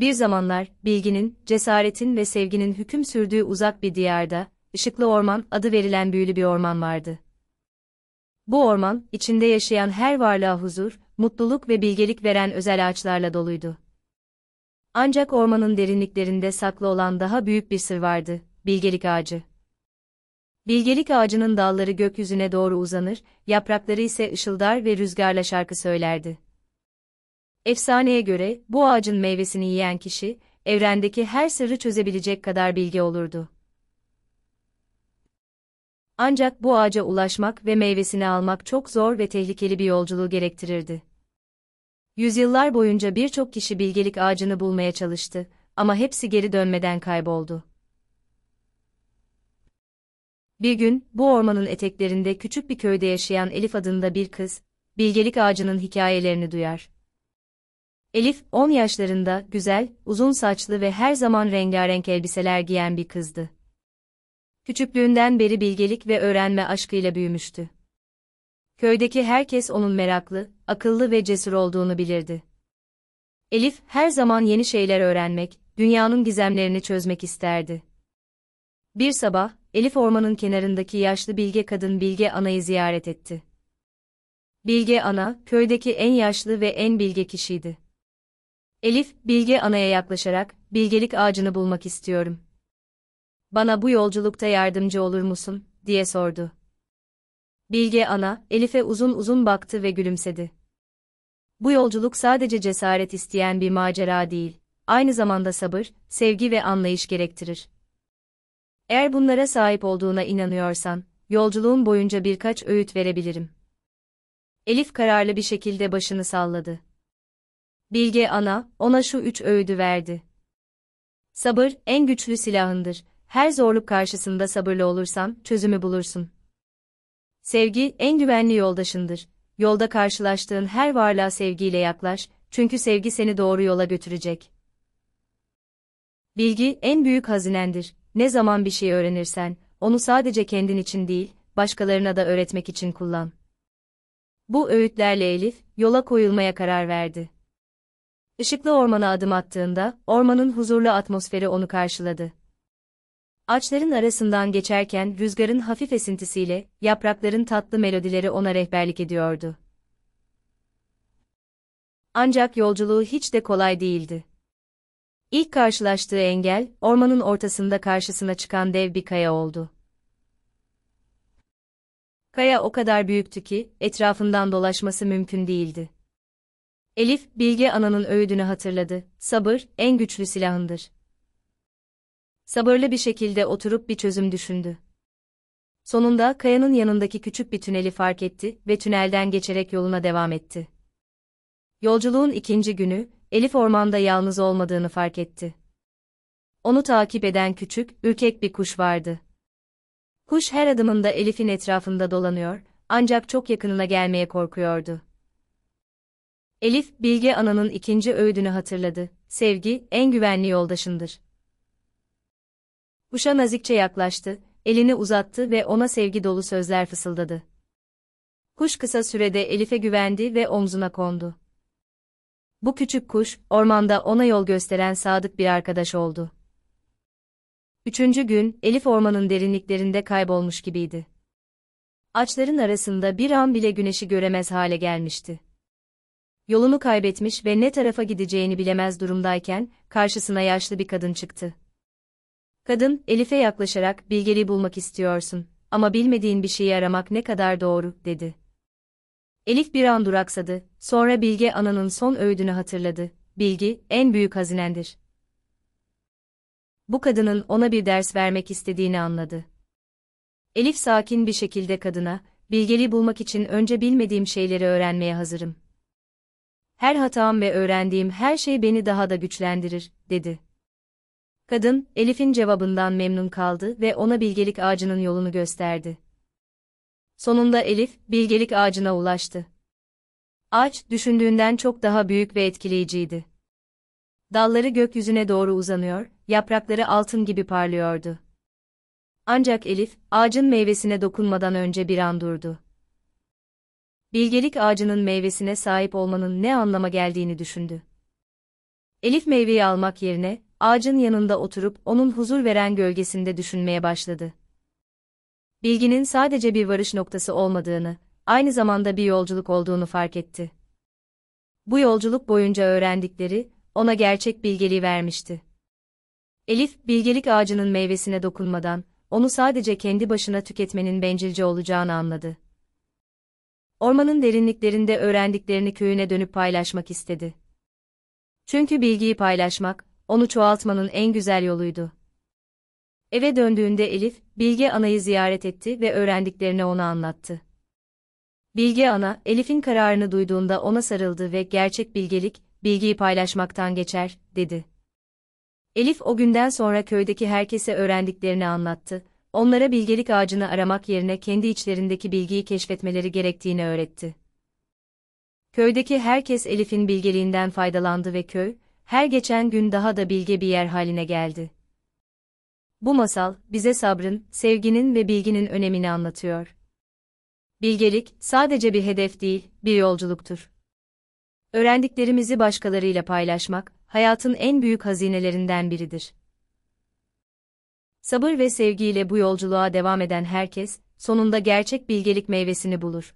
Bir zamanlar, bilginin, cesaretin ve sevginin hüküm sürdüğü uzak bir diyarda, Işıklı Orman adı verilen büyülü bir orman vardı. Bu orman, içinde yaşayan her varlığa huzur, mutluluk ve bilgelik veren özel ağaçlarla doluydu. Ancak ormanın derinliklerinde saklı olan daha büyük bir sır vardı, bilgelik ağacı. Bilgelik ağacının dalları gökyüzüne doğru uzanır, yaprakları ise ışıldar ve rüzgarla şarkı söylerdi. Efsaneye göre bu ağacın meyvesini yiyen kişi, evrendeki her sırrı çözebilecek kadar bilgi olurdu. Ancak bu ağaca ulaşmak ve meyvesini almak çok zor ve tehlikeli bir yolculuğu gerektirirdi. Yüzyıllar boyunca birçok kişi bilgelik ağacını bulmaya çalıştı ama hepsi geri dönmeden kayboldu. Bir gün, bu ormanın eteklerinde küçük bir köyde yaşayan Elif adında bir kız, bilgelik ağacının hikayelerini duyar. Elif, 10 yaşlarında, güzel, uzun saçlı ve her zaman rengarenk elbiseler giyen bir kızdı. Küçüklüğünden beri bilgelik ve öğrenme aşkıyla büyümüştü. Köydeki herkes onun meraklı, akıllı ve cesur olduğunu bilirdi. Elif, her zaman yeni şeyler öğrenmek, dünyanın gizemlerini çözmek isterdi. Bir sabah, Elif ormanın kenarındaki yaşlı bilge kadın Bilge Ana'yı ziyaret etti. Bilge Ana, köydeki en yaşlı ve en bilge kişiydi. Elif, Bilge Ana'ya yaklaşarak, bilgelik ağacını bulmak istiyorum. Bana bu yolculukta yardımcı olur musun, diye sordu. Bilge Ana, Elif'e uzun uzun baktı ve gülümsedi. Bu yolculuk sadece cesaret isteyen bir macera değil, aynı zamanda sabır, sevgi ve anlayış gerektirir. Eğer bunlara sahip olduğuna inanıyorsan, yolculuğun boyunca birkaç öğüt verebilirim. Elif kararlı bir şekilde başını salladı. Bilge ana, ona şu üç öğüdü verdi. Sabır, en güçlü silahındır. Her zorluk karşısında sabırlı olursan, çözümü bulursun. Sevgi, en güvenli yoldaşındır. Yolda karşılaştığın her varlığa sevgiyle yaklaş, çünkü sevgi seni doğru yola götürecek. Bilgi, en büyük hazinendir. Ne zaman bir şey öğrenirsen, onu sadece kendin için değil, başkalarına da öğretmek için kullan. Bu öğütlerle Elif, yola koyulmaya karar verdi. Işıklı ormana adım attığında, ormanın huzurlu atmosferi onu karşıladı. Ağaçların arasından geçerken rüzgarın hafif esintisiyle, yaprakların tatlı melodileri ona rehberlik ediyordu. Ancak yolculuğu hiç de kolay değildi. İlk karşılaştığı engel, ormanın ortasında karşısına çıkan dev bir kaya oldu. Kaya o kadar büyüktü ki, etrafından dolaşması mümkün değildi. Elif, Bilge ananın öğüdünü hatırladı. Sabır, en güçlü silahındır. Sabırlı bir şekilde oturup bir çözüm düşündü. Sonunda kayanın yanındaki küçük bir tüneli fark etti ve tünelden geçerek yoluna devam etti. Yolculuğun ikinci günü, Elif ormanda yalnız olmadığını fark etti. Onu takip eden küçük, ürkek bir kuş vardı. Kuş her adımında Elif'in etrafında dolanıyor, ancak çok yakınına gelmeye korkuyordu. Elif, Bilge Ana'nın ikinci öğüdünü hatırladı. Sevgi, en güvenli yoldaşındır. Uşa nazikçe yaklaştı, elini uzattı ve ona sevgi dolu sözler fısıldadı. Kuş kısa sürede Elif'e güvendi ve omzuna kondu. Bu küçük kuş, ormanda ona yol gösteren sadık bir arkadaş oldu. Üçüncü gün, Elif ormanın derinliklerinde kaybolmuş gibiydi. Ağaçların arasında bir an bile güneşi göremez hale gelmişti yolunu kaybetmiş ve ne tarafa gideceğini bilemez durumdayken, karşısına yaşlı bir kadın çıktı. Kadın, Elif'e yaklaşarak bilgeliği bulmak istiyorsun ama bilmediğin bir şeyi aramak ne kadar doğru, dedi. Elif bir an duraksadı, sonra Bilge ananın son öğüdünü hatırladı. Bilgi, en büyük hazinendir. Bu kadının ona bir ders vermek istediğini anladı. Elif sakin bir şekilde kadına, bilgeliği bulmak için önce bilmediğim şeyleri öğrenmeye hazırım, her hatam ve öğrendiğim her şey beni daha da güçlendirir, dedi. Kadın, Elif'in cevabından memnun kaldı ve ona bilgelik ağacının yolunu gösterdi. Sonunda Elif, bilgelik ağacına ulaştı. Ağaç, düşündüğünden çok daha büyük ve etkileyiciydi. Dalları gökyüzüne doğru uzanıyor, yaprakları altın gibi parlıyordu. Ancak Elif, ağacın meyvesine dokunmadan önce bir an durdu bilgelik ağacının meyvesine sahip olmanın ne anlama geldiğini düşündü. Elif meyveyi almak yerine, ağacın yanında oturup onun huzur veren gölgesinde düşünmeye başladı. Bilginin sadece bir varış noktası olmadığını, aynı zamanda bir yolculuk olduğunu fark etti. Bu yolculuk boyunca öğrendikleri, ona gerçek bilgeliği vermişti. Elif, bilgelik ağacının meyvesine dokunmadan, onu sadece kendi başına tüketmenin bencilce olacağını anladı ormanın derinliklerinde öğrendiklerini köyüne dönüp paylaşmak istedi. Çünkü bilgiyi paylaşmak, onu çoğaltmanın en güzel yoluydu. Eve döndüğünde Elif, Bilge Ana'yı ziyaret etti ve öğrendiklerini ona anlattı. Bilge Ana, Elif'in kararını duyduğunda ona sarıldı ve gerçek bilgelik, bilgiyi paylaşmaktan geçer, dedi. Elif o günden sonra köydeki herkese öğrendiklerini anlattı onlara bilgelik ağacını aramak yerine kendi içlerindeki bilgiyi keşfetmeleri gerektiğini öğretti. Köydeki herkes Elif'in bilgeliğinden faydalandı ve köy, her geçen gün daha da bilge bir yer haline geldi. Bu masal, bize sabrın, sevginin ve bilginin önemini anlatıyor. Bilgelik, sadece bir hedef değil, bir yolculuktur. Öğrendiklerimizi başkalarıyla paylaşmak, hayatın en büyük hazinelerinden biridir. Sabır ve sevgiyle bu yolculuğa devam eden herkes, sonunda gerçek bilgelik meyvesini bulur.